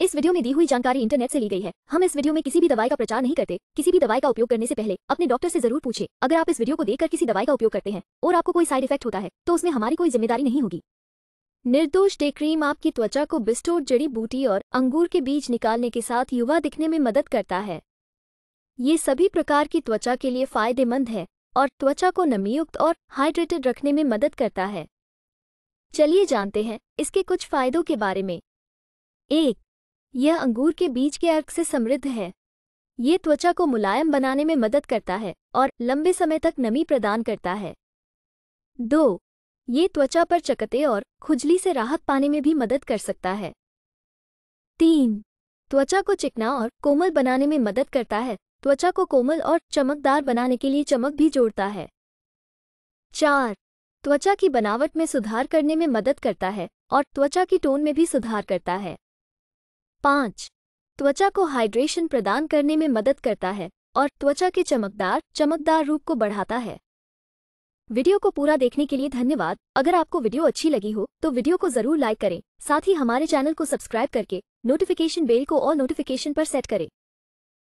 इस वीडियो में दी हुई जानकारी इंटरनेट से ली गई है हम इस वीडियो में किसी भी दवाई का प्रचार नहीं करते किसी भी दवाई का उपयोग करने से पहले अपने डॉक्टर से जरूर पूछे अगर आप इस वीडियो को देखकर किसी दवाई का उपयोग करते हैं और आपको कोई साइड इफेक्ट होता है तो उसमें हमारी कोई जिम्मेदारी नहीं होगी निर्दोष डे क्रीम आपकी त्वचा को बिस्टोर जड़ी बूटी और अंगूर के बीज निकालने के साथ युवा दिखने में मदद करता है ये सभी प्रकार की त्वचा के लिए फायदेमंद है और त्वचा को नमीयुक्त और हाइड्रेटेड रखने में मदद करता है चलिए जानते हैं इसके कुछ फायदों के बारे में एक यह अंगूर के बीज के अर्क से समृद्ध है ये त्वचा को मुलायम बनाने में मदद करता है और लंबे समय तक नमी प्रदान करता है दो ये त्वचा पर चकते और खुजली से राहत पाने में भी मदद कर सकता है तीन त्वचा को चिकना और कोमल बनाने में मदद करता है त्वचा को कोमल और चमकदार बनाने के लिए चमक भी जोड़ता है चार त्वचा की बनावट में सुधार करने में मदद करता है और त्वचा की टोन में भी सुधार करता है पाँच त्वचा को हाइड्रेशन प्रदान करने में मदद करता है और त्वचा के चमकदार चमकदार रूप को बढ़ाता है वीडियो को पूरा देखने के लिए धन्यवाद अगर आपको वीडियो अच्छी लगी हो तो वीडियो को जरूर लाइक करें साथ ही हमारे चैनल को सब्सक्राइब करके नोटिफिकेशन बेल को और नोटिफिकेशन पर सेट करें